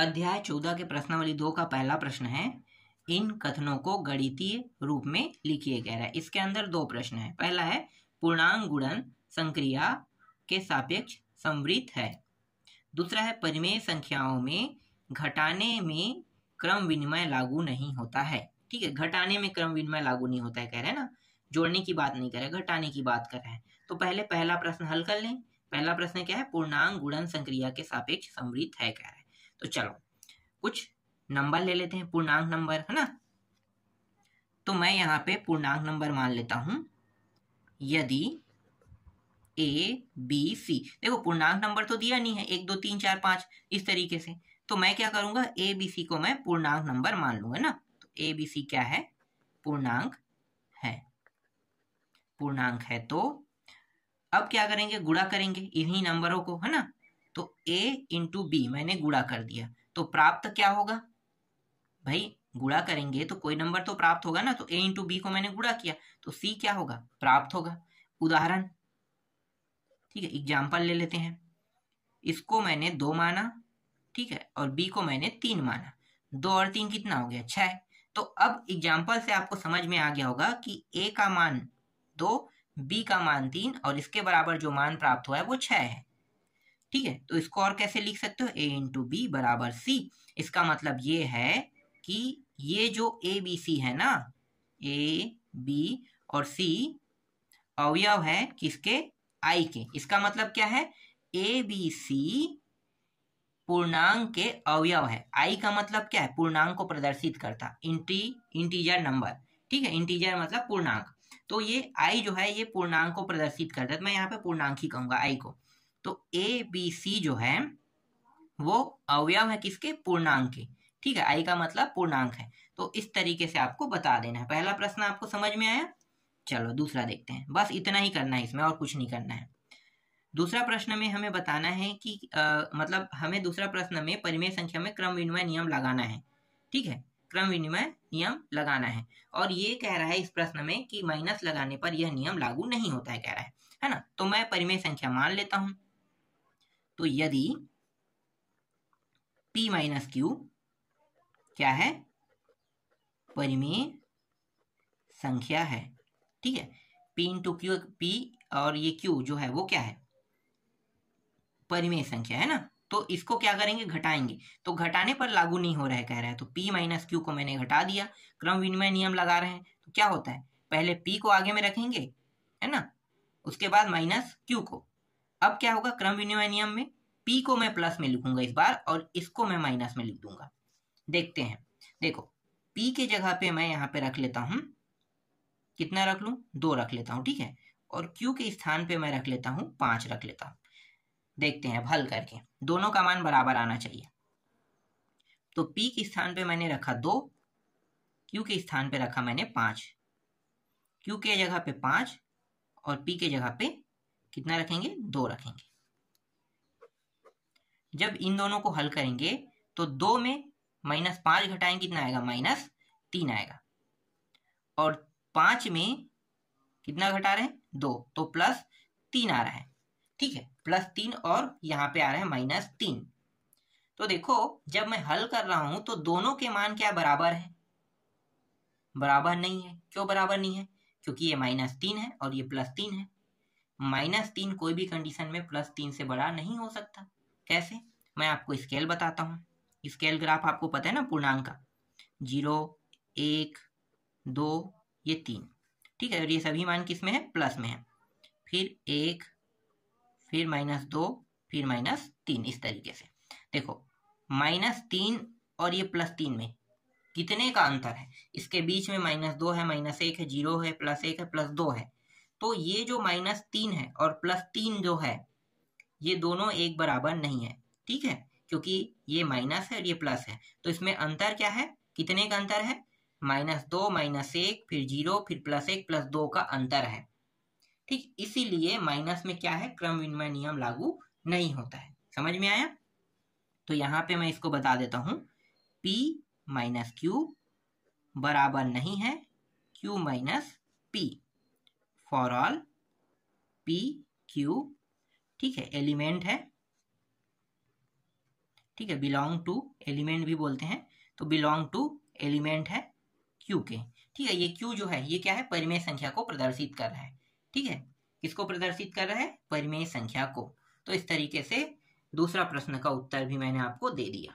अध्याय चौदह के प्रश्नावली दो का पहला प्रश्न है इन कथनों को गणितीय रूप में लिखिए कह रहा है इसके अंदर दो प्रश्न है पहला है पूर्णांग गुणन संक्रिया के सापेक्ष संवृत है दूसरा है परिमेय संख्याओं में घटाने में क्रम विनिमय लागू नहीं होता है ठीक है घटाने में क्रम विनिमय लागू नहीं होता है कह रहे हैं ना जोड़ने की बात नहीं कर रहे घटाने की बात कर रहे हैं तो पहले पहला प्रश्न हल कर लें पहला प्रश्न क्या है पूर्णांग गुणन संक्रिया के सापेक्ष समृद्ध है कह रहे हैं तो चलो कुछ नंबर ले लेते हैं पूर्णांक नंबर है ना तो मैं यहाँ पे पूर्णांक नंबर मान लेता हूं यदि ए बी सी देखो पूर्णांक नंबर तो दिया नहीं है एक दो तीन चार पांच इस तरीके से तो मैं क्या करूंगा ए बी सी को मैं पूर्णांक नंबर मान लूंगा ना तो ए बी सी क्या है पूर्णांक है पूर्णांक है तो अब क्या करेंगे गुड़ा करेंगे इन्हीं नंबरों को है ना तो a इंटू बी मैंने गुड़ा कर दिया तो प्राप्त क्या होगा भाई गुड़ा करेंगे तो कोई नंबर तो प्राप्त होगा ना तो a इंटू बी को मैंने गुड़ा किया तो c क्या होगा प्राप्त होगा उदाहरण ठीक है एग्जाम्पल ले लेते हैं इसको मैंने दो माना ठीक है और बी को मैंने तीन माना दो और तीन कितना हो गया छह तो अब एग्जाम्पल से आपको समझ में आ गया होगा कि ए का मान दो बी का मान तीन और इसके बराबर जो मान प्राप्त हुआ है वो छह है ठीक है तो इसको और कैसे लिख सकते हो ए इंटू बी बराबर सी इसका मतलब ये है कि ये जो ए बी सी है ना ए बी और सी अवयव है किसके आई के इसका मतलब क्या है ए बी सी पूर्णांक के अवयव है आई का मतलब क्या है पूर्णांक को प्रदर्शित करता इंटी इंटीजर नंबर ठीक है इंटीजर मतलब पूर्णांक तो ये आई जो है ये पूर्णांक को प्रदर्शित करता है तो मैं यहाँ पे पूर्णांक ही कहूंगा आई को तो ए बी सी जो है वो अवयव है किसके पूर्णांक के ठीक है आई का मतलब पूर्णांक है तो इस तरीके से आपको बता देना है पहला प्रश्न आपको समझ में आया चलो दूसरा देखते हैं बस इतना ही करना है इसमें और कुछ नहीं करना है दूसरा प्रश्न में हमें बताना है कि आ, मतलब हमें दूसरा प्रश्न में परिमेय संख्या में क्रम विनिमय नियम लगाना है ठीक है क्रम विनिमय नियम लगाना है और ये कह रहा है इस प्रश्न में कि माइनस लगाने पर यह नियम लागू नहीं होता है कह रहा है है ना तो मैं परिमेय संख्या मान लेता हूँ तो यदि P माइनस क्यू क्या है परिमेय संख्या है ठीक है P इंटू क्यू पी और ये Q जो है वो क्या है परिमेय संख्या है ना तो इसको क्या करेंगे घटाएंगे तो घटाने पर लागू नहीं हो रहा है कह रहा है तो P माइनस क्यू को मैंने घटा दिया क्रम विनिमय नियम लगा रहे हैं तो क्या होता है पहले P को आगे में रखेंगे है ना उसके बाद माइनस क्यू को अब क्या होगा क्रम विनिमय नियम में पी को मैं प्लस में लिखूंगा इस बार और इसको मैं माइनस में लिख दूंगा देखते हैं देखो पी के जगह पे मैं यहाँ पे रख लेता हूँ कितना रख लू दो रख लेता हूँ ठीक है और क्यू के स्थान पे मैं रख लेता हूँ पांच रख लेता हूँ देखते हैं हल करके दोनों का मान बराबर आना चाहिए तो पी के स्थान पे मैंने रखा दो क्यू के स्थान पे रखा मैंने पांच क्यू के जगह पे पांच और पी के जगह पे कितना रखेंगे दो रखेंगे जब इन दोनों को हल करेंगे तो दो में माइनस पांच घटाएंगे कितना आएगा माइनस तीन आएगा और पांच में कितना घटा रहे हैं दो तो प्लस तीन आ रहा है ठीक है प्लस तीन और यहां पे आ रहा है माइनस तीन तो देखो जब मैं हल कर रहा हूं तो दोनों के मान क्या बराबर है बराबर नहीं है क्यों बराबर नहीं है क्योंकि ये माइनस तीन है और ये प्लस तीन है माइनस तीन कोई भी कंडीशन में प्लस तीन से बड़ा नहीं हो सकता कैसे मैं आपको स्केल बताता हूँ स्केल ग्राफ आपको पता है ना पूर्णांक का जीरो एक दो ये तीन ठीक है और ये सभी मान किस में है प्लस में है फिर एक फिर माइनस दो फिर माइनस तीन इस तरीके से देखो माइनस तीन और ये प्लस तीन में कितने का अंतर है इसके बीच में माइनस दो है माइनस एक है जीरो है प्लस एक है प्लस दो है तो ये जो माइनस तीन है और प्लस तीन जो है ये दोनों एक बराबर नहीं है ठीक है क्योंकि ये माइनस है और ये प्लस है तो इसमें अंतर क्या है कितने का अंतर है माइनस दो माइनस एक फिर जीरो फिर प्लस एक प्लस दो का अंतर है ठीक इसीलिए माइनस में क्या है क्रम विनिमय नियम लागू नहीं होता है समझ में आया तो यहाँ पे मैं इसको बता देता हूं पी माइनस क्यू बराबर नहीं है Q minus P for all P Q ठीक है एलिमेंट है ठीक है बिलोंग टू एलिमेंट भी बोलते हैं तो बिलोंग टू एलिमेंट है क्यू के ठीक है ये क्यू जो है ये क्या है परिमेय संख्या को प्रदर्शित कर रहा है ठीक है किसको प्रदर्शित कर रहा है परिमेय संख्या को तो इस तरीके से दूसरा प्रश्न का उत्तर भी मैंने आपको दे दिया